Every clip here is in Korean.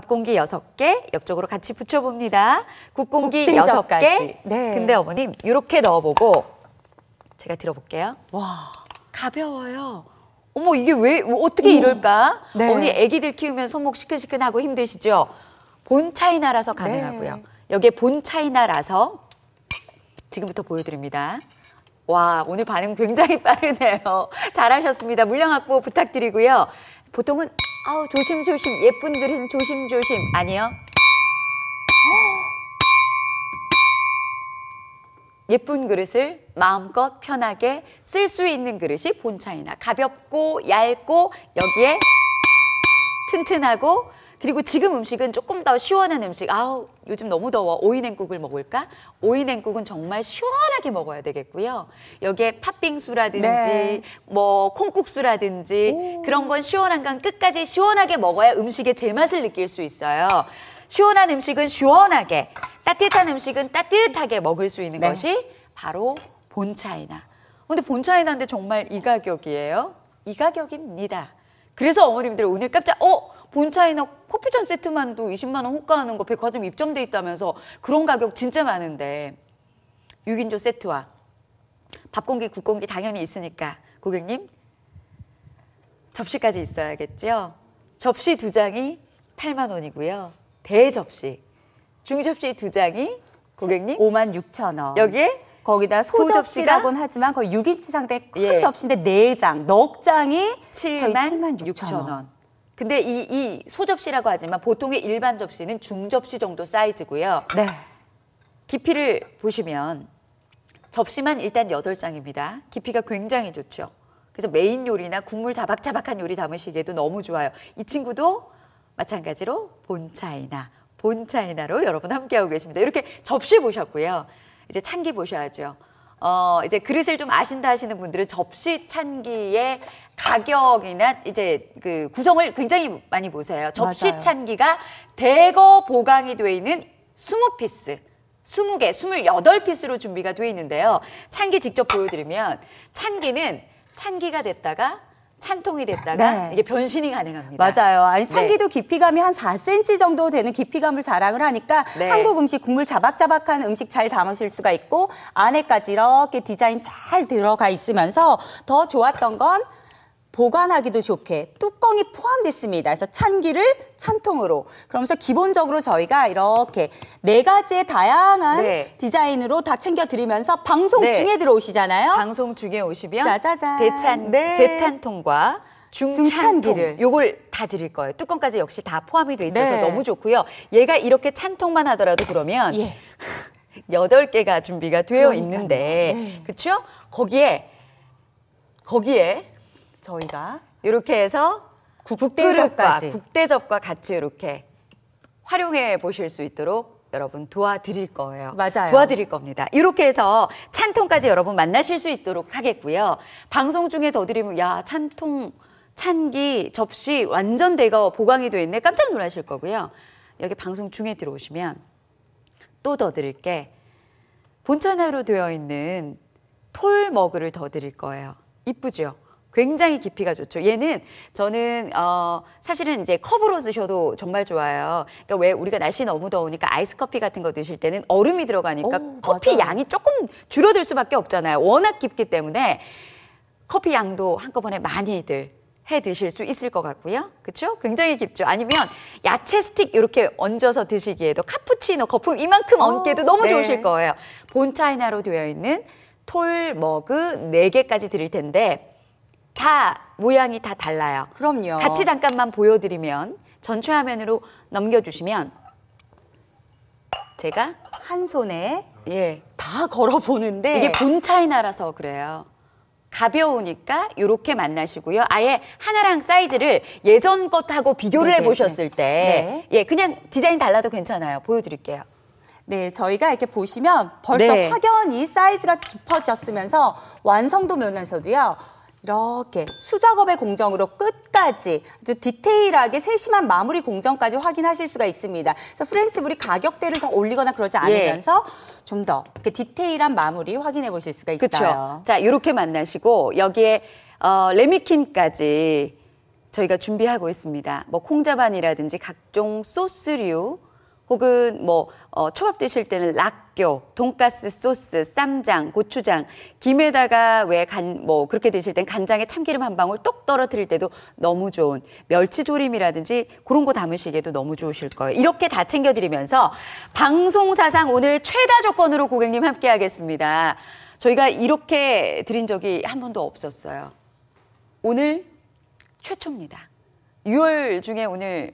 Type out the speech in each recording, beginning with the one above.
밥공기 6개 옆쪽으로 같이 붙여봅니다. 국공기 6개. 네. 근데 어머님 이렇게 넣어보고 제가 들어볼게요. 와 가벼워요. 어머 이게 왜 어떻게 이럴까? 네. 어머니 아기들 키우면 손목 시큰시큰하고 힘드시죠? 본 차이나라서 네. 가능하고요. 네. 여기에 본 차이나라서 지금부터 보여드립니다. 와 오늘 반응 굉장히 빠르네요. 잘하셨습니다. 물량 확보 부탁드리고요. 보통은 아우 조심조심 예쁜 그릇은 조심조심 아니요 예쁜 그릇을 마음껏 편하게 쓸 수 있는 그릇이 본차이나 가볍고 얇고 여기에 튼튼하고 그리고 지금 음식은 조금 더 시원한 음식. 아우, 요즘 너무 더워. 오이냉국을 먹을까? 오이냉국은 정말 시원하게 먹어야 되겠고요. 여기에 팥빙수라든지 네. 뭐 콩국수라든지 오. 그런 건 시원한 건 끝까지 시원하게 먹어야 음식의 제맛을 느낄 수 있어요. 시원한 음식은 시원하게, 따뜻한 음식은 따뜻하게 먹을 수 있는 네. 것이 바로 본차이나. 근데 본차이나인데 정말 이 가격이에요? 이 가격입니다. 그래서 어머님들 오늘 깜짝 어 본차이나 커피전 세트만도 20만 원 호가하는 거 백화점 입점돼 있다면서 그런 가격 진짜 많은데 6인조 세트와 밥 공기, 국 공기 당연히 있으니까 고객님 접시까지 있어야겠죠? 접시 두 장이 8만 원이고요. 대접시, 중접시 두 장이 고객님 5만 6천 원. 여기에 거기다 소접시라고는 하지만 거의 6인치 상대 큰 예. 접시인데 4장, 넉 장이 7만, 7만 6천 원. 원. 근데 이, 이 소접시라고 하지만 보통의 일반 접시는 중접시 정도 사이즈고요. 네. 깊이를 보시면 접시만 일단 8 장입니다 깊이가 굉장히 좋죠. 그래서 메인 요리나 국물 자박자박한 요리 담으시기에도 너무 좋아요. 이 친구도 마찬가지로 본차이나, 본차이나로 여러분 함께하고 계십니다. 이렇게 접시 보셨고요. 이제 참기 보셔야죠. 어, 이제 그릇을 좀 아신다 하시는 분들은 접시 찬기의 가격이나 이제 그 구성을 굉장히 많이 보세요. 접시 맞아요. 찬기가 대거 보강이 돼 있는 20피스. 20개, 28피스로 준비가 돼 있는데요. 찬기 직접 보여드리면 찬기는 찬기가 됐다가 찬통이 됐다가 네. 이게 변신이 가능합니다. 맞아요. 아니 참기도 네. 깊이감이 한 4cm 정도 되는 깊이감을 자랑을 하니까 네. 한국 음식 국물 자박자박한 음식 잘 담으실 수가 있고 안에까지 이렇게 디자인 잘 들어가 있으면서 더 좋았던 건 보관하기도 좋게 뚜껑이 포함됐습니다. 그래서 찬기를 찬통으로. 그러면서 기본적으로 저희가 이렇게 네 가지의 다양한 네. 디자인으로 다 챙겨드리면서 방송 네. 중에 들어오시잖아요. 방송 중에 오시면 짜자잔. 대찬, 네. 대탄통과 중찬기를 요걸 다 드릴 거예요. 뚜껑까지 역시 다 포함이 돼 있어서 네. 너무 좋고요. 얘가 이렇게 찬통만 하더라도 그러면 예. 8개가 준비가 되어 그러니까요. 있는데 네. 그렇죠? 거기에 거기에 저희가 이렇게 해서 국그릇과 국대접과 같이 이렇게 활용해 보실 수 있도록 여러분 도와드릴 거예요. 맞아요. 도와드릴 겁니다. 이렇게 해서 찬통까지 여러분 만나실 수 있도록 하겠고요. 방송 중에 더 드리면 야 찬통 찬기 접시 완전 대거 보강이 돼 있네 깜짝 놀라실 거고요. 여기 방송 중에 들어오시면 또 더 드릴 게 본찬화로 되어 있는 톨 머그를 더 드릴 거예요. 이쁘죠? 굉장히 깊이가 좋죠. 얘는 저는 어 사실은 이제 컵으로 드셔도 정말 좋아요. 그러니까 왜 우리가 날씨 너무 더우니까 아이스 커피 같은 거 드실 때는 얼음이 들어가니까 오, 커피 맞아 양이 조금 줄어들 수밖에 없잖아요. 워낙 깊기 때문에 커피 양도 한꺼번에 많이들 해 드실 수 있을 것 같고요. 그렇죠? 굉장히 깊죠. 아니면 야채 스틱 이렇게 얹어서 드시기에도 카푸치노 거품 이만큼 어, 얹기에도 너무 네. 좋으실 거예요. 본차이나로 되어 있는 톨 머그 네개까지 드릴 텐데 다 모양이 다 달라요. 그럼요. 같이 잠깐만 보여드리면 전체 화면으로 넘겨주시면 제가 한 손에 예. 다 걸어보는데 이게 본차이 나라서 그래요. 가벼우니까 이렇게 만나시고요. 아예 하나랑 사이즈를 예전 것하고 비교를 네네, 해보셨을 때, 네. 네. 예, 그냥 디자인 달라도 괜찮아요. 보여드릴게요. 네, 저희가 이렇게 보시면 벌써 네. 확연히 사이즈가 깊어졌으면서 완성도 면에서도요. 이렇게 수작업의 공정으로 끝까지 아주 디테일하게 세심한 마무리 공정까지 확인하실 수가 있습니다. 그래서 프렌치물이 가격대를 더 올리거나 그러지 예. 않으면서 예. 좀더 디테일한 마무리 확인해 보실 수가 있어요. 그렇죠. 자, 이렇게 만나시고 여기에 어, 레미킨까지 저희가 준비하고 있습니다. 뭐 콩자반이라든지 각종 소스류 혹은 뭐 어, 초밥 드실 때는 락교, 돈가스 소스, 쌈장, 고추장, 김에다가 왜 간 뭐 그렇게 드실 땐 간장에 참기름 한 방울 똑 떨어뜨릴 때도 너무 좋은 멸치 조림이라든지 그런 거 담으시기에도 너무 좋으실 거예요. 이렇게 다 챙겨 드리면서 방송사상 오늘 최다 조건으로 고객님 함께 하겠습니다. 저희가 이렇게 드린 적이 한 번도 없었어요. 오늘 최초입니다. 6월 중에 오늘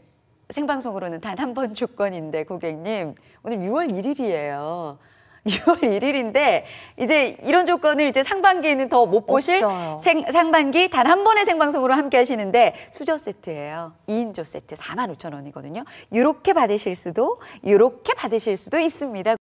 생방송으로는 단 한 번 조건인데 고객님 오늘 6월 1일이에요. 6월 1일인데 이제 이런 조건을 이제 상반기에는 더 못 보실 생, 상반기 단 한 번의 생방송으로 함께 하시는데 수저 세트예요. 2인조 세트 4만 5천 원이거든요. 이렇게 받으실 수도 이렇게 받으실 수도 있습니다.